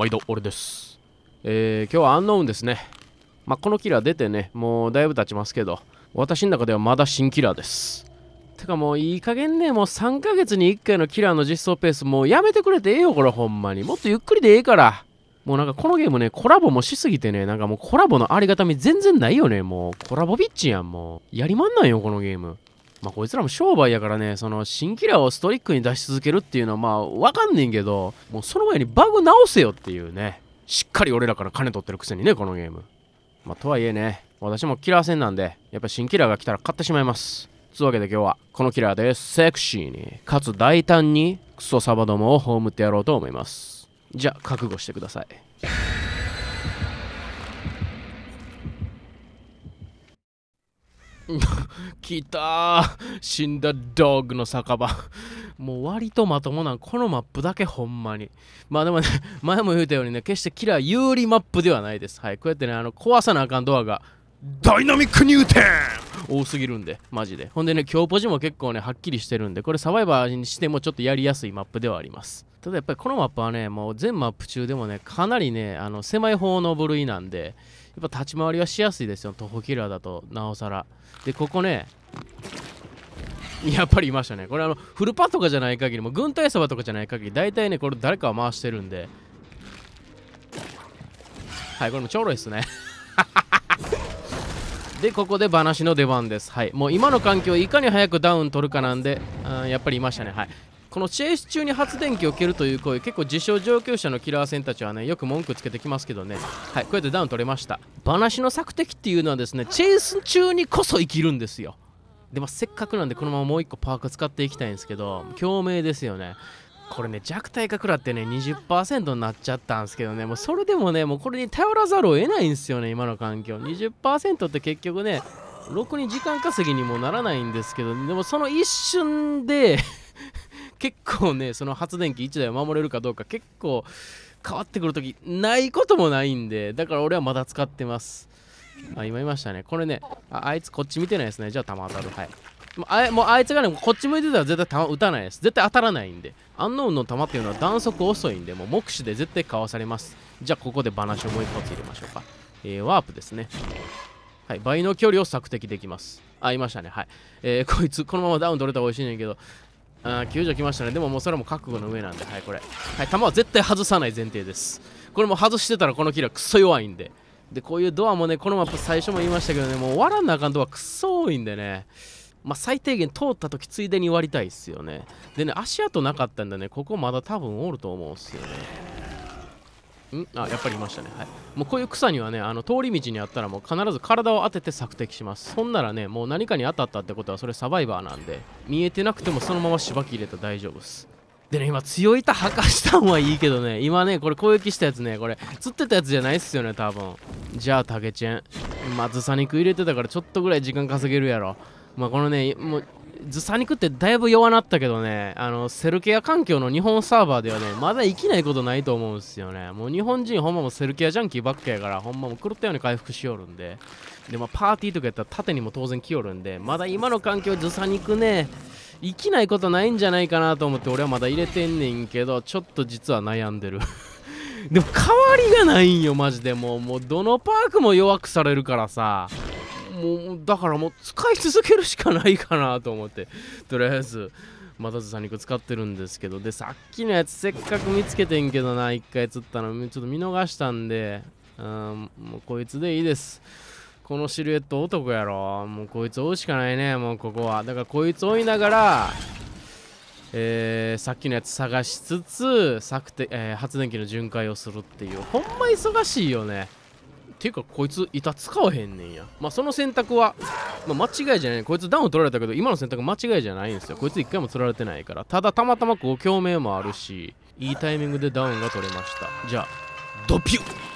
毎度俺です。えー、今日はアンノウンですね。まあ、このキラー出てね、もうだいぶ経ちますけど、私の中ではまだ新キラーです。てかもういい加減ね、もう3ヶ月に1回のキラーの実装ペース、もうやめてくれてええよ、これほんまに。もっとゆっくりでええから。もうなんかこのゲームね、コラボもしすぎてね、なんかもうコラボのありがたみ全然ないよね、もう。コラボビッチやん、もう。やりまんないよ、このゲーム。まあこいつらも商売やからね、その新キラーをストイックに出し続けるっていうのはまあわかんねんけど、もうその前にバグ直せよっていうね。しっかり俺らから金取ってるくせにね、このゲーム。まあとはいえね、私もキラー戦なんで、やっぱ新キラーが来たら買ってしまいます。つうわけで今日はこのキラーでセクシーに、かつ大胆にクソサバどもを葬ってやろうと思います。じゃあ覚悟してください。来た死んだドッグの酒場。もう割とまともなこのマップだけほんまに。まあでもね、前も言うたようにね、決してキラー有利マップではないです。はい、こうやってね、あの壊さなあかんドアが、ダイナミック入店多すぎるんで、マジで。ほんでね、強ポジも結構ね、はっきりしてるんで、これサバイバーにしてもちょっとやりやすいマップではあります。ただやっぱりこのマップはね、もう全マップ中でもね、かなりね、あの狭い方の部類なんで、やっぱ立ち回りはしやすいですよ徒歩キラーだとなおさらでここねやっぱりいましたねこれあのフルパとかじゃない限りも軍隊そばとかじゃない限り大体ねこれ誰かを回してるんではいこれもちょろいっすね でここで話の出番ですはいもう今の環境をいかに早くダウン取るかなんで、あやっぱりいましたねはいこのチェイス中に発電機を蹴るという声結構自称上級者のキラー戦たちはねよく文句つけてきますけどねはいこうやってダウン取れました話の策敵っていうのはですねチェイス中にこそ生きるんですよでもせっかくなんでこのままもう一個パーク使っていきたいんですけど共鳴ですよねこれね弱体化食らってね20%になっちゃったんですけどねもうそれでもねもうこれに頼らざるを得ないんですよね今の環境20%って結局ねろくに時間稼ぎにもならないんですけどでもその一瞬で結構ねその発電機1台を守れるかどうか結構変わってくるときないこともないんでだから俺はまだ使ってますあ今いましたねこれねああいつこっち見てないですねじゃあ弾当たるはいあもうあいつがねこっち向いてたら絶対弾打たないです絶対当たらないんでアンノウンの弾っていうのは弾速遅いんでもう目視で絶対かわされますじゃあここでバナシをもう一発入れましょうかえー、ワープですねはい倍の距離を索敵できますあいましたねはいえー、こいつこのままダウン取れたら美味しいねんけどあ救助来ましたねでももうそれも覚悟の上なんではいこれはい弾は絶対外さない前提ですこれも外してたらこのキラークソ弱いんででこういうドアもねこのマップ最初も言いましたけどねもう終わらなあかんドアクソ多いんでねまあ、最低限通った時ついでに割りたいっすよねでね足跡なかったんでねここまだ多分おると思うんすよねんあやっぱりいましたねはいもうこういう草にはねあの通り道にあったらもう必ず体を当てて索敵しますそんならねもう何かに当たったってことはそれサバイバーなんで見えてなくてもそのまましばき入れたら大丈夫っすでね今強い板破かしたんはいいけどね今ねこれ攻撃したやつねこれ釣ってたやつじゃないっすよね多分じゃあタケチェンまずさ肉入れてたからちょっとぐらい時間稼げるやろまあこのねもうずさ肉ってだいぶ弱なったけどね、あの、セルケア環境の日本サーバーではね、まだ生きないことないと思うんですよね。もう日本人ほんまもセルケアジャンキーばっかやから、ほんまも狂ったように回復しよるんで。で、まあ、パーティーとかやったら縦にも当然来よるんで、まだ今の環境ずさ肉ね、生きないことないんじゃないかなと思って俺はまだ入れてんねんけど、ちょっと実は悩んでるでも代わりがないんよ、マジで。もう、もうどのパークも弱くされるからさ。もうだからもう使い続けるしかないかなと思って とりあえずまたずさ肉使ってるんですけどでさっきのやつせっかく見つけてんけどな1回釣ったのちょっと見逃したんでうんもうこいつでいいですこのシルエット男やろもうこいつ追うしかないねもうここはだからこいつ追いながらえー、さっきのやつ探しつつ、えー、発電機の巡回をするっていうほんま忙しいよねていうかこいつ板使わへんねんやまあその選択は、まあ、間違いじゃないこいつダウン取られたけど今の選択間違いじゃないんですよこいつ一回も釣られてないからただたまたまこう共鳴もあるしいいタイミングでダウンが取れましたじゃあドピュッ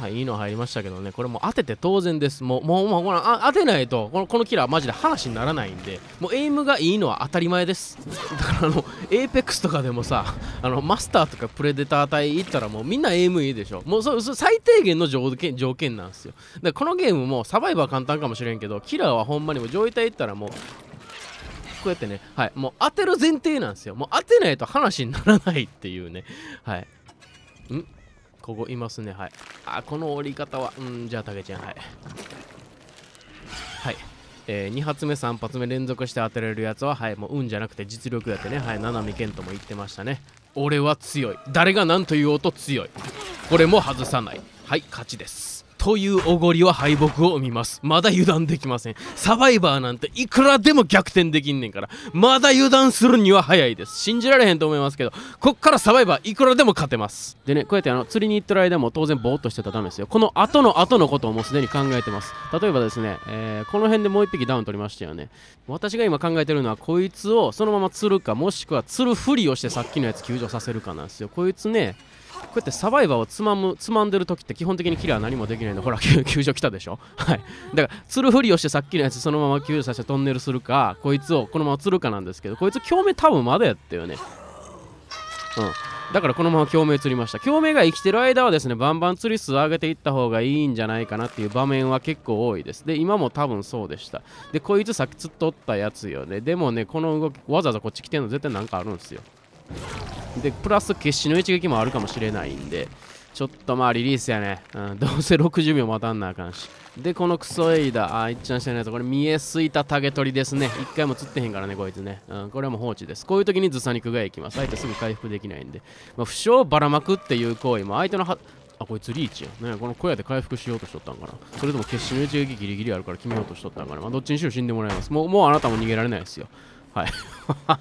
はい、いいの入りましたけどね、これも当てて当然です。もう、もう、もうこあ当てないとこの、このキラーマジで話にならないんで、もうエイムがいいのは当たり前です。だからあの、エーペックスとかでもさ、あの、マスターとかプレデター隊行ったらもうみんなエイムいいでしょ。もうそ、最低限の条件、条件なんですよ。だからこのゲームもサバイバー簡単かもしれんけど、キラーはほんまにも上位隊行ったらもう、こうやってね、はい、もう当てる前提なんですよ。もう当てないと話にならないっていうね、はい。んここいますねはいあこの折り方はうんじゃあタケちゃんはいはいえー、2発目3発目連続して当てられるやつははいもう運じゃなくて実力やってねはい七海健とも言ってましたね俺は強い誰が何と言おうと強いこれも外さないはい勝ちですというおごりは敗北を生みます。まだ油断できません。サバイバーなんていくらでも逆転できんねんから、まだ油断するには早いです。信じられへんと思いますけど、こっからサバイバーいくらでも勝てます。でね、こうやってあの釣りに行ってる間も当然ぼーっとしてたらダメですよ。この後の後のことをもうすでに考えてます。例えばですね、えー、この辺でもう一匹ダウン取りましたよね。私が今考えてるのは、こいつをそのまま釣るか、もしくは釣るふりをしてさっきのやつ救助させるかなんですよ。こいつね、こうやってサバイバーをつまむつまんでる時って基本的にキラー何もできないんでほら救助来たでしょはいだから釣るふりをしてさっきのやつそのまま救助させてトンネルするかこいつをこのまま釣るかなんですけどこいつ共鳴多分まだやったよねうんだからこのまま共鳴釣りました共鳴が生きてる間はですねバンバン釣り数上げていった方がいいんじゃないかなっていう場面は結構多いですで今も多分そうでしたでこいつさっき釣っとったやつよねでもねこの動きわざわざこっち来てんの絶対なんかあるんですよでプラス決死の一撃もあるかもしれないんでちょっとまあリリースやね、うん、どうせ60秒待たんなあかんしでこのクソエイダあいっちゃんしてないとこれ見えすいたタゲ取りですね一回も釣ってへんからねこいつね、うん、これはもう放置ですこういう時にずさ肉がいきます相手すぐ回復できないんで、まあ、負傷ばらまくっていう行為も相手のはあこいつリーチやねこの小屋で回復しようとしとったんかなそれとも決死の一撃ギリギリあるから決めようとしとったんかなまあ、どっちにしろ死んでもらいますもうもうあなたも逃げられないですよはい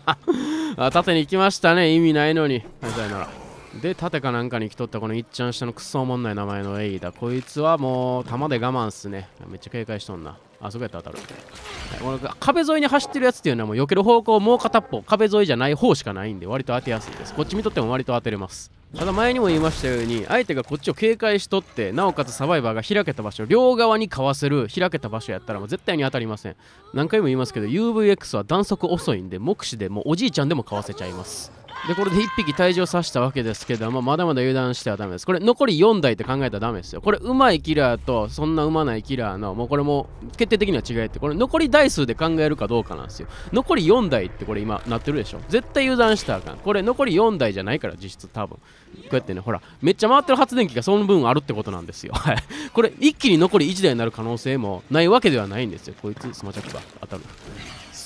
縦に行きましたね意味ないのにはいさよならで縦かなんかに来とったこのいっちゃん下のクソおもんない名前のエイだこいつはもう弾で我慢っすねめっちゃ警戒しとんなあそこやったら当たる、はい、壁沿いに走ってるやつっていうのはもう避ける方向もう片っぽ壁沿いじゃない方しかないんで割と当てやすいですこっち見とっても割と当てれますただ前にも言いましたように相手がこっちを警戒しとってなおかつサバイバーが開けた場所両側にかわせる開けた場所やったらもう絶対に当たりません何回も言いますけど UVX は弾速遅いんで目視でもうおじいちゃんでもかわせちゃいますでこれで1匹退場させたわけですけどもまだまだ油断してはダメですこれ残り4台って考えたらダメですよこれうまいキラーとそんなうまないキラーのもうこれも決定的には違いってこれ残り台数で考えるかどうかなんですよ残り4台ってこれ今なってるでしょ絶対油断したらあかんこれ残り4台じゃないから実質多分こうやってねほらめっちゃ回ってる発電機がその分あるってことなんですよはい これ一気に残り1台になる可能性もないわけではないんですよこいつスマチャクが当たる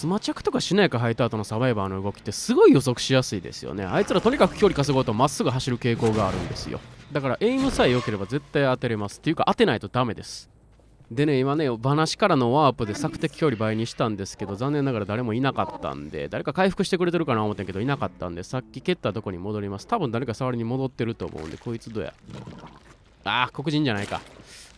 スマチャクとかしないか履いた後のサバイバーの動きってすごい予測しやすいですよねあいつらとにかく距離稼ごうとまっすぐ走る傾向があるんですよだからエイムさえ良ければ絶対当てれますっていうか当てないとダメですでね今ね話からのワープで索敵距離倍にしたんですけど残念ながら誰もいなかったんで誰か回復してくれてるかな思ってんけどいなかったんでさっき蹴ったとこに戻ります多分誰か触りに戻ってると思うんでこいつどうやああ黒人じゃないか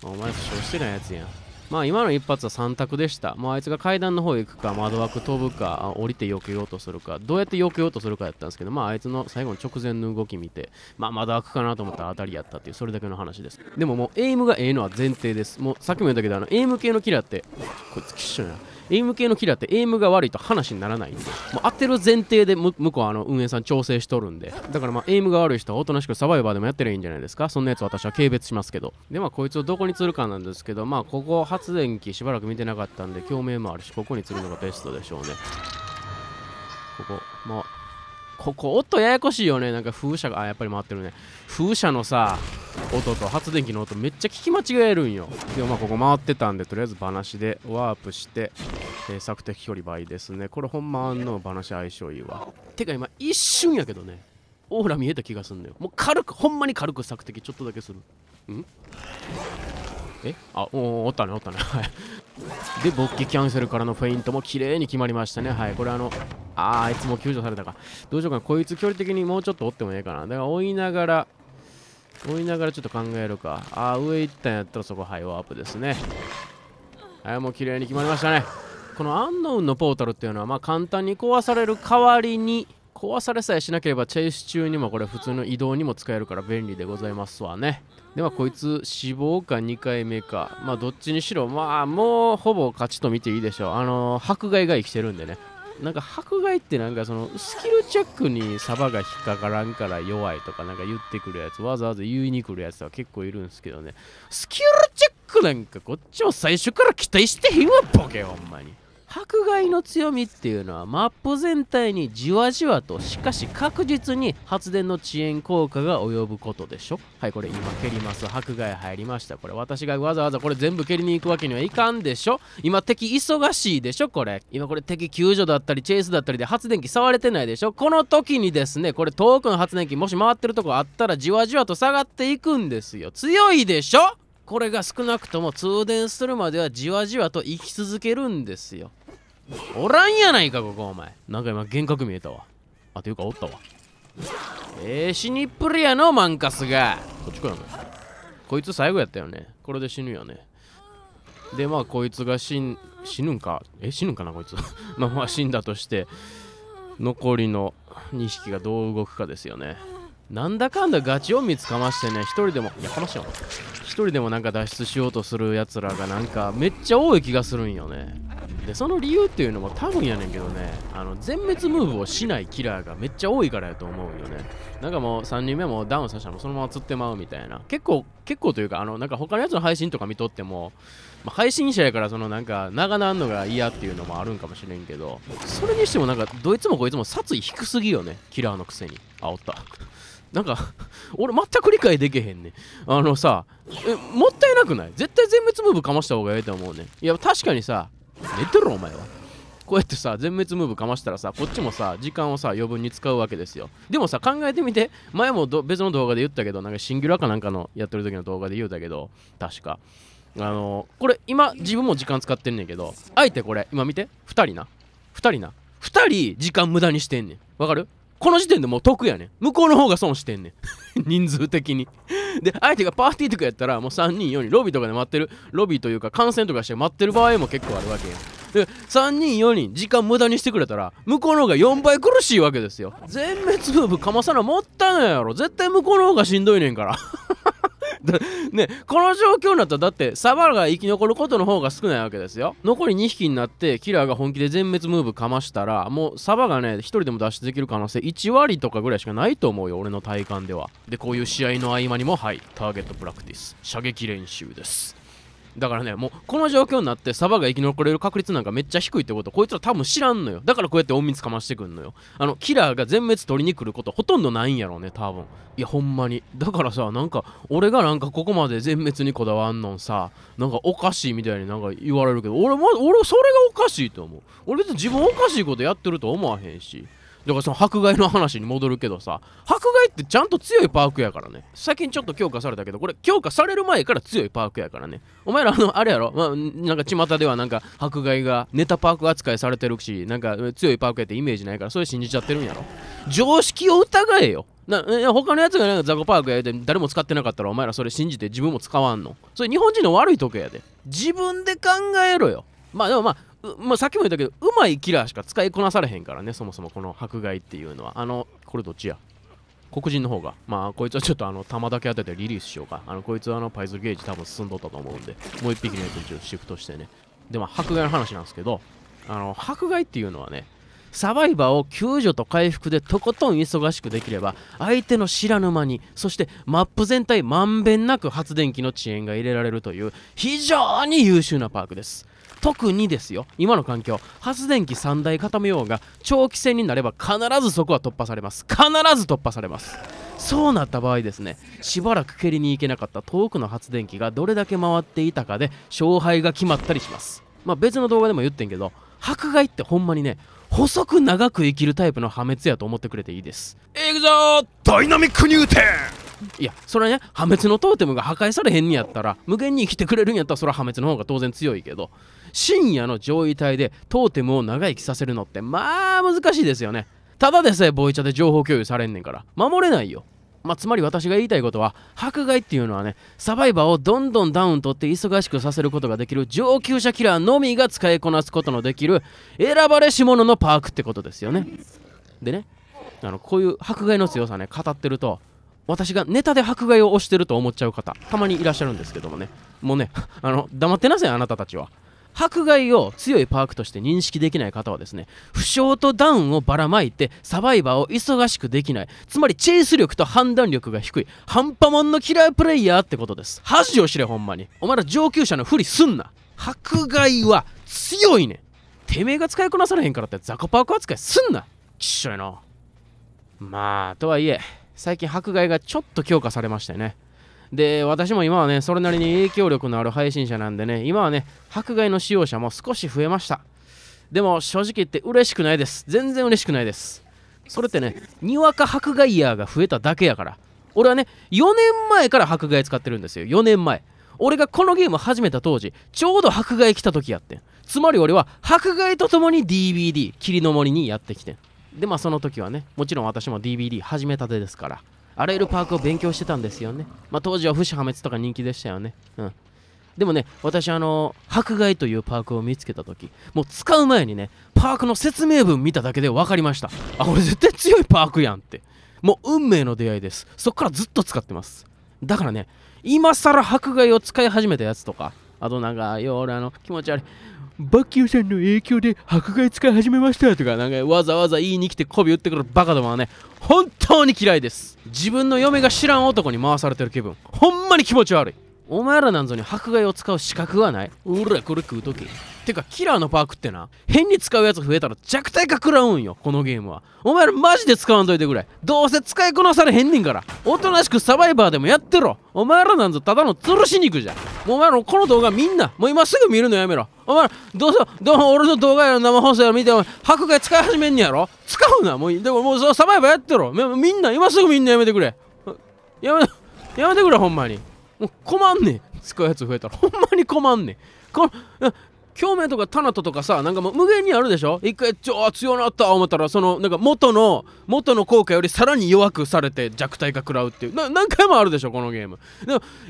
お前負傷してないやつやんまあ今の一発は3択でした。もああいつが階段の方行くか、窓枠飛ぶか、降りて避けようとするか、どうやって避けようとするかやったんですけど、まああいつの最後の直前の動き見て、まあ窓枠かなと思ったら当たりやったっていう、それだけの話です。でももうエイムがええのは前提です。もうさっきも言ったけど、あの、エイム系のキラーって、こいつきっしょな。エイム系のキラーってエイムが悪いと話にならないもう当てる前提で向こうあの運営さん調整しとるんでだからまあエイムが悪い人はおとなしくサバイバーでもやってりゃいいんじゃないですかそんなやつ私は軽蔑しますけどでまあこいつをどこに釣るかなんですけどまあここ発電機しばらく見てなかったんで共鳴もあるしここに釣るのがベストでしょうねここまあここ音ややこしいよねなんか風車があやっぱり回ってるね風車のさ音と発電機の音めっちゃ聞き間違えるんよでもまあここ回ってたんでとりあえず話でワープして、えー、索敵距離倍ですねこれほんまあんの話相性いいわてか今一瞬やけどねオーラ見えた気がすんのよもう軽くほんまに軽く索敵ちょっとだけするんえあおおおったねおったねはいで勃起キャンセルからのフェイントも綺麗に決まりましたねはいこれあのああいつも救助されたかどうしようかなこいつ距離的にもうちょっと追ってもええかなだから追いながら追いながらちょっと考えるかああ上行ったんやったらそこはいワープですねはいもう綺麗に決まりましたねこのアンノウンのポータルっていうのはまあ簡単に壊される代わりに壊されさえしなければチェイス中にもこれ普通の移動にも使えるから便利でございますわねではこいつ死亡か2回目かまあどっちにしろまあもうほぼ勝ちと見ていいでしょうあのー、迫害が生きてるんでねなんか迫害ってなんかそのスキルチェックにサバが引っかからんから弱いとかなんか言ってくるやつわざわざ言いに来るやつは結構いるんですけどねスキルチェックなんかこっちも最初から期待してへんわボケほんまに迫害の強みっていうのはマップ全体にじわじわとしかし確実に発電の遅延効果が及ぶことでしょはいこれ今蹴ります迫害入りましたこれ私がわざわざこれ全部蹴りに行くわけにはいかんでしょ今敵忙しいでしょこれ今これ敵救助だったりチェイスだったりで発電機触れてないでしょこの時にですねこれ遠くの発電機もし回ってるとこあったらじわじわと下がっていくんですよ強いでしょこれが少なくとも通電するまではじわじわと生き続けるんですよおらんやないかここお前なんか今幻覚見えたわあというかおったわえー、死にっぷりやのマンカスがこっち来らおこいつ最後やったよねこれで死ぬよねでまあこいつが死ん死ぬんかえ死ぬんかなこいつ まあまあ死んだとして残りの2匹がどう動くかですよねなんだかんだガチ音つかましてね、一人でも、いや、かましよう。一人でもなんか脱出しようとする奴らがなんかめっちゃ多い気がするんよね。で、その理由っていうのも多分やねんけどね、あの、全滅ムーブをしないキラーがめっちゃ多いからやと思うよね。なんかもう3人目もダウンさせたらそのまま釣ってまうみたいな。結構、結構というか、あの、なんか他のやつの配信とか見とっても、まあ、配信者やからそのなんか長なんのが嫌っていうのもあるんかもしれんけど、それにしてもなんかどいつもこいつも殺意低すぎよね、キラーのくせに。あ、おった。なんか 俺全く理解できへんねんあのさえもったいなくない絶対全滅ムーブかました方がええと思うねんいや確かにさ寝てろお前はこうやってさ全滅ムーブかましたらさこっちもさ時間をさ余分に使うわけですよでもさ考えてみて前も別の動画で言ったけどなんかシンギュラーかなんかのやってる時の動画で言うたけど確かあのー、これ今自分も時間使ってんねんけどあえてこれ今見て2人な2人な2人時間無駄にしてんねんわかるこの時点でもう得やねん。向こうの方が損してんねん。人数的にで、相手がパーティーとかやったら、もう3人、4人、ロビーとかで待ってる、ロビーというか、観戦とかして待ってる場合も結構あるわけや。で、3人、4人、時間無駄にしてくれたら、向こうの方が4倍苦しいわけですよ。全滅ムーブかまさなもったんやろ。絶対向こうの方がしんどいねんからね、この状況になったらだってサバが生き残ることの方が少ないわけですよ。残り2匹になってキラーが本気で全滅ムーブかましたらもうサバがね1人でも脱出できる可能性1割とかぐらいしかないと思うよ俺の体感では。でこういう試合の合間にもはいターゲットプラクティス射撃練習です。だからねもうこの状況になってサバが生き残れる確率なんかめっちゃ低いってことこいつら多分知らんのよだからこうやって隠密かましてくんのよあのキラーが全滅取りに来ることほとんどないんやろうね多分いやほんまにだからさなんか俺がなんかここまで全滅にこだわんのんさなんかおかしいみたいになんか言われるけど俺も俺それがおかしいと思う俺別に自分おかしいことやってると思わへんしだからその迫害の話に戻るけどさ迫害ってちゃんと強いパークやからね最近ちょっと強化されたけどこれ強化される前から強いパークやからねお前らあのあれやろ、まあ、なんか巷ではなんか迫害がネタパーク扱いされてるしなんか強いパークやってイメージないからそれ信じちゃってるんやろ常識を疑えよな他のやつがなんかザコパークやで誰も使ってなかったらお前らそれ信じて自分も使わんのそれ日本人の悪い時計やで自分で考えろよまあでもまあまあ、さっきも言ったけどうまいキラーしか使いこなされへんからねそもそもこの迫害っていうのはあのこれどっちや黒人の方がまあこいつはちょっとあの弾だけ当ててリリースしようかあのこいつはあのパイズルゲージ多分進んどったと思うんでもう一匹のやつをシフトしてねでま迫害の話なんですけどあの迫害っていうのはねサバイバーを救助と回復でとことん忙しくできれば相手の知らぬ間にそしてマップ全体まんべんなく発電機の遅延が入れられるという非常に優秀なパークです特にですよ今の環境発電機3台固めようが長期戦になれば必ずそこは突破されます必ず突破されますそうなった場合ですねしばらく蹴りに行けなかった遠くの発電機がどれだけ回っていたかで勝敗が決まったりしますまあ別の動画でも言ってんけど迫害ってほんまにね細く長く生きるタイプの破滅やと思ってくれていいですいくぞダイナミック入店いやそれはね破滅のトーテムが破壊されへんにやったら無限に生きてくれるんやったらそれは破滅の方が当然強いけど深夜の上位体でトーテムを長生きさせるのってまあ難しいですよねただでさえボイチャで情報共有されんねんから守れないよまあ、つまり私が言いたいことは迫害っていうのはねサバイバーをどんどんダウン取って忙しくさせることができる上級者キラーのみが使いこなすことのできる選ばれし者のパークってことですよねでねあのこういう迫害の強さね語ってると私がネタで迫害を押してると思っちゃう方たまにいらっしゃるんですけどもねもうねあの黙ってなさいあなたたちは迫害を強いパークとして認識できない方はですね負傷とダウンをばらまいてサバイバーを忙しくできないつまりチェイス力と判断力が低い半端もんのキラープレイヤーってことです恥を知れほんまにお前ら上級者のふりすんな迫害は強いねんてめえが使いこなされへんからってザコパーク扱いすんなきっしょいなまあとはいえ最近迫害がちょっと強化されましたよねで私も今はねそれなりに影響力のある配信者なんでね今はね迫害の使用者も少し増えましたでも正直言って嬉しくないです全然嬉しくないですそれってねにわか迫害ヤーが増えただけやから俺はね4年前から迫害使ってるんですよ4年前俺がこのゲーム始めた当時ちょうど迫害来た時やってんつまり俺は迫害とともに DVD 霧の森にやってきてんでまあその時はねもちろん私も DVD 始めたてですからあらゆるパークを勉強してたんですよね。まあ、当時は不死破滅とか人気でしたよね。うん。でもね、私、あの、迫害というパークを見つけたとき、もう使う前にね、パークの説明文見ただけで分かりました。あ、これ絶対強いパークやんって。もう運命の出会いです。そっからずっと使ってます。だからね、今更迫害を使い始めたやつとか、あとなんか、よ、俺あの、気持ち悪い。バッキーさんの影響で迫害使い始めましたとか、なんかわざわざ言いに来て媚び打ってくるバカどもはね、本当に嫌いです。自分の嫁が知らん男に回されてる気分、ほんまに気持ち悪い。お前らなんぞに迫害を使う資格はないうらこれ食うときてかキラーのパークってな変に使うやつ増えたら弱体化食らうんよこのゲームはお前らマジで使わんといてくれどうせ使いこなされへんねんからおとなしくサバイバーでもやってろお前らなんぞただの吊るし肉じゃお前らこの動画みんなもう今すぐ見るのやめろお前らどうぞどうも俺の動画や生放送や見てお前迫害使い始めんねやろ使うなもうでももうサバイバーやってろみんな今すぐみんなやめてくれやめやめてくれほんまにもう困んねん使うやつ増えたら ほんまに困んねんこの共鳴とかタナトとかさなんかもう無限にあるでしょ一回ちょ強なった思ったらそのなんか元の元の効果よりさらに弱くされて弱体化食らうっていう何回もあるでしょこのゲーム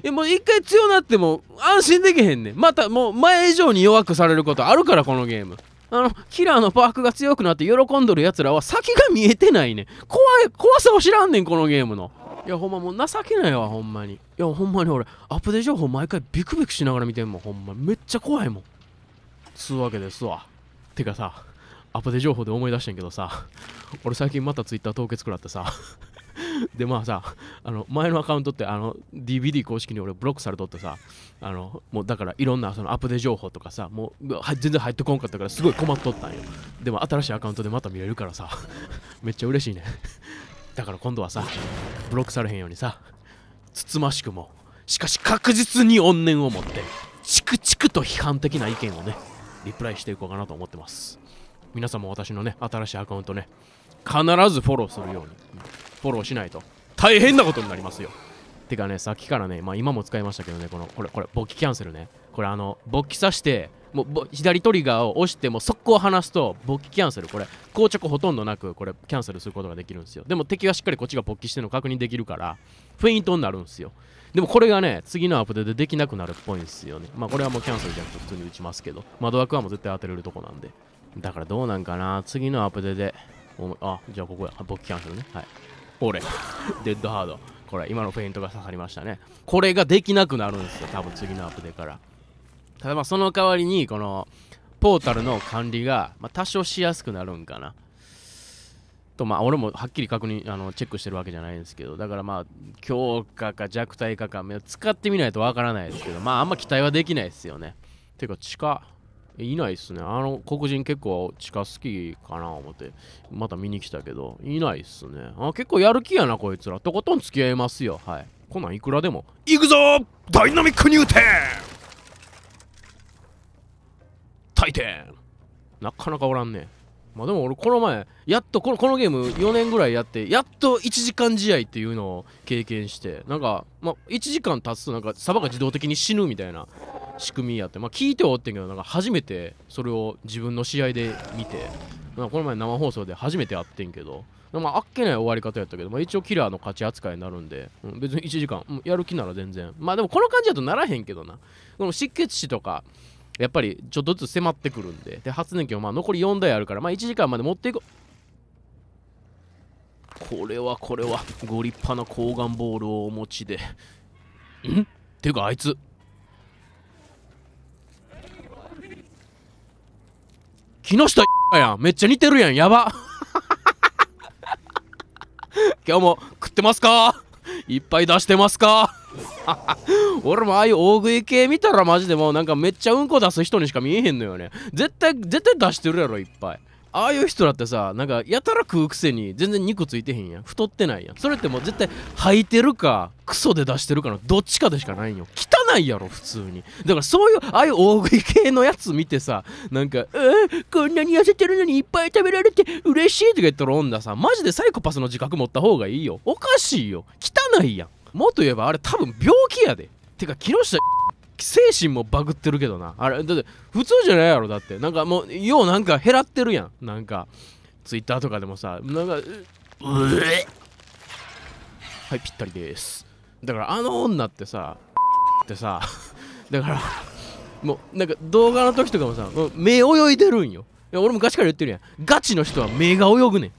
でも一回強なっても安心できへんねんまたもう前以上に弱くされることあるからこのゲームあのキラーのパークが強くなって喜んどるやつらは先が見えてないねん怖い怖さを知らんねんこのゲームのいやほんまもう情けないわほんまにいやほんまに俺アップデート情報毎回ビクビクしながら見てんもんほんまめっちゃ怖いもんつうわけですわてかさアップデート情報で思い出してんけどさ俺最近また Twitter 凍結食らってさ でまあさあの前のアカウントってあの DVD 公式に俺ブロックされとってさあのもうだからいろんなそのアップデート情報とかさもう全然入ってこんかったからすごい困っとったんよでも新しいアカウントでまた見れるからさ めっちゃ嬉しいねだから今度はさブロックされへんようにさつつましくもしかし確実に怨念を持ってチクチクと批判的な意見をねリプライしていこうかなと思ってます皆さんも私のね新しいアカウントね必ずフォローするようにフォローしないと大変なことになりますよてかねさっきからねまあ今も使いましたけどねこのこれこれ勃起キャンセルねこれあの勃起さしてもう左トリガーを押しても速攻離すと勃起キャンセルこれ硬直ほとんどなくこれキャンセルすることができるんですよでも敵はしっかりこっちが勃起してるの確認できるからフェイントになるんですよでもこれがね次のアップデートできなくなるっぽいんですよねまあこれはもうキャンセルじゃなくて普通に打ちますけど窓枠はもう絶対当てれるとこなんでだからどうなんかな次のアップデートであじゃあここや勃起キャンセルねはい俺 デッドハードこれ今のフェイントが刺さりましたねこれができなくなるんですよ多分次のアップデートからただまあその代わりにこのポータルの管理が、まあ、多少しやすくなるんかなとまあ俺もはっきり確認あのチェックしてるわけじゃないんですけどだからまあ強化か弱体化か使ってみないとわからないですけどまああんま期待はできないですよねていうか地下いないっすねあの黒人結構地下好きかな思ってまた見に来たけどいないっすねあ結構やる気やなこいつらとことん付き合いますよはいこんなんいくらでもいくぞダイナミック入店回転なかなかおらんねまあでも俺この前やっとこのこのゲーム4年ぐらいやってやっと1時間試合っていうのを経験してなんか、まあ、1時間経つとなんかサバが自動的に死ぬみたいな仕組みやってまあ聞いておってんけどなんか初めてそれを自分の試合で見てまあ、この前生放送で初めて会ってんけど、まあ、あっけない終わり方やったけど、まあ、一応キラーの勝ち扱いになるんで、別に1時間、やる気なら全然。まあでもこの感じだとならへんけどな。この失血死とか、やっぱりちょっとずつ迫ってくるんでで発電機もまあ残り4台あるからまあ1時間まで持っていう。これはこれはご立派な抗がんボールをお持ちでんっていうかあいつ木下やんめっちゃ似てるやんやば 今日も食ってますかいっぱい出してますか 俺もああいう大食い系見たらマジでもうなんかめっちゃうんこ出す人にしか見えへんのよね絶対絶対出してるやろいっぱいああいう人だってさなんかやたら食うくせに全然肉ついてへんやん太ってないやんそれってもう絶対吐いてるかクソで出してるかのどっちかでしかないんよ汚いやろ普通にだからそういうああいう大食い系のやつ見てさなんか「えー、こんなに痩せてるのにいっぱい食べられて嬉しい」とか言ってる女さマジでサイコパスの自覚持った方がいいよおかしいよ汚いやんもっと言えばあれ多分病気やでてか木下精神もバグってるけどなあれだって普通じゃないやろだってなんかもうようなんか減らってるやんなんかツイッターとかでもさなんかうえはいぴったりですだからあの女ってさってさだからもうなんか動画の時とかもさもう目泳いでるんよいや俺昔から言ってるやんガチの人は目が泳ぐねん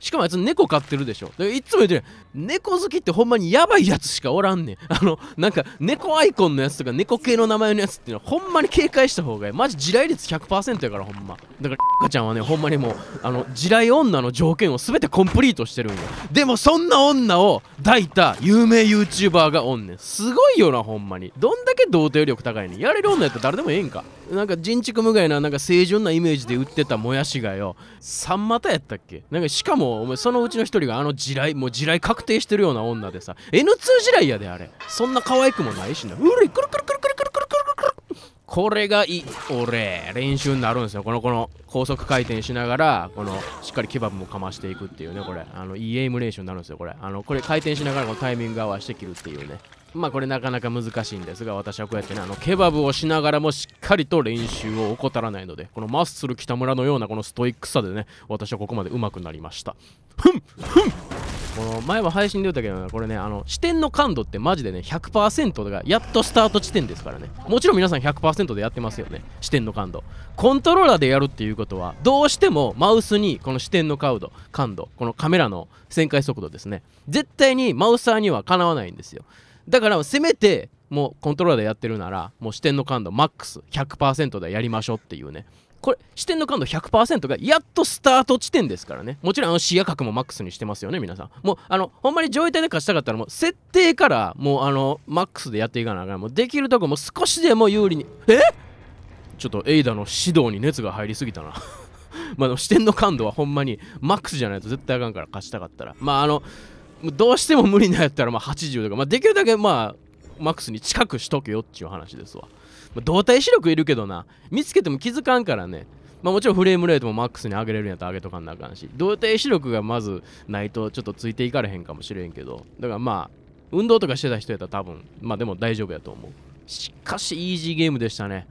しかもあいつ猫飼ってるでしょいつも言ってるやん猫好きってほんまにやばいやつしかおらんねん。あの、なんか猫アイコンのやつとか猫系の名前のやつっていうのはほんまに警戒した方がいい。マジ地雷率100%やからほんま。だから、赤ちゃんはね、ほんまにもう、あの、地雷女の条件を全てコンプリートしてるんよ。でもそんな女を抱いた有名 YouTuber がおんねん。すごいよな、ほんまに。どんだけ童貞力高いねん。やれる女やったら誰でもええんか。なんか人畜無害な、なんか清純なイメージで売ってたもやしがよ、三股やったっけなんかしかも、お前そのうちの一人があの地雷、もう地雷確定してるような女でさ N2 時代やであれそんな可愛くもないしなうるいくるくるくるくるくるくるくるくるこれがいい俺練習になるんですよこのこの高速回転しながらこのしっかりケバブもかましていくっていうねこれあのいいエイム練習になるんですよこれあのこれ回転しながらこのタイミング合わせて切るっていうねまあこれなかなか難しいんですが私はこうやってねあのケバブをしながらもしっかりと練習を怠らないのでこのマッスル北村のようなこのストイックさでね私はここまで上手くなりましたふんふんこの前は配信で言ったけど、これねあの視点の感度ってマジでね100%がやっとスタート地点ですからねもちろん皆さん100%でやってますよね視点の感度コントローラーでやるっていうことはどうしてもマウスにこの視点の感度感度このカメラの旋回速度ですね絶対にマウサーにはかなわないんですよだからせめてもうコントローラーでやってるならもう視点の感度マックス100%でやりましょうっていうねこれ視点の感度100%がやっとスタート地点ですからねもちろんあの視野角もマックスにしてますよね皆さんもうあのほんまに上位体で勝ちたかったらもう設定からもうあのマックスでやっていかなあかんもうできるとこも少しでも有利にえちょっとエイダの指導に熱が入りすぎたな まあ視点の感度はほんまにマックスじゃないと絶対あかんから勝ちたかったらまああのどうしても無理なんやったらまあ80とか、まあ、できるだけまあマックスに近くしとけよっていう話ですわ。動体視力いるけどな見つけても気づかんからねまあもちろんフレームレートもマックスに上げれるんやったら上げとかんなあかんし動体視力がまずないとちょっとついていかれへんかもしれんけどだからまあ運動とかしてた人やったら多分まあでも大丈夫やと思うしかしイージーゲームでしたね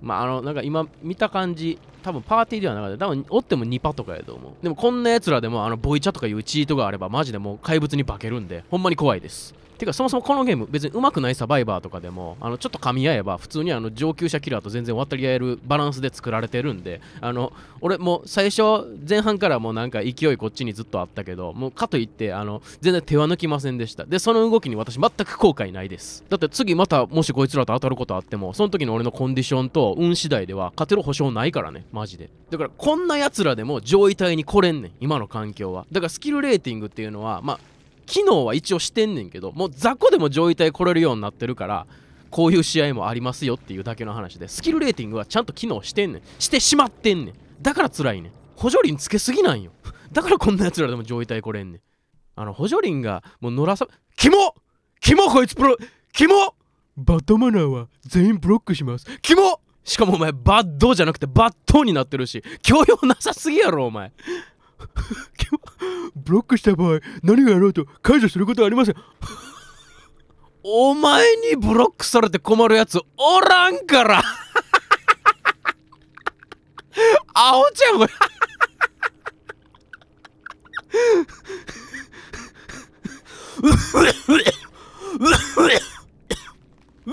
まああのなんか今見た感じ多分パーティーではなかった多分おっても2パとかやと思うでもこんなやつらでもあのボイチャとかいうチートがあればマジでもう怪物に化けるんでほんまに怖いですてかそもそもこのゲーム別にうまくないサバイバーとかでもあのちょっと噛み合えば普通にあの上級者キラーと全然渡り合えるバランスで作られてるんであの俺もう最初前半からもうなんか勢いこっちにずっとあったけどもうかといってあの全然手は抜きませんでしたでその動きに私全く後悔ないですだって次またもしこいつらと当たることあってもその時の俺のコンディションと運次第では勝てる保証ないからねマジでだからこんなやつらでも上位体に来れんねん今の環境はだからスキルレーティングっていうのはまあ機能は一応してんねんけどもう雑魚でも上位体来れるようになってるからこういう試合もありますよっていうだけの話でスキルレーティングはちゃんと機能してんねんしてしまってんねんだから辛いねん補助輪つけすぎなんよだからこんなやつらでも上位体来れんねんあの補助輪がもう乗らさキモキモこいつプロキモバッドマナーは全員ブロックしますキモしかもお前バッドじゃなくてバッドになってるし強要なさすぎやろお前 ブロックした場合、何がやろうと解除することはありません。お前にブロックされて困るやつおらんからあお ちゃんこうっうっうっうっうっうっ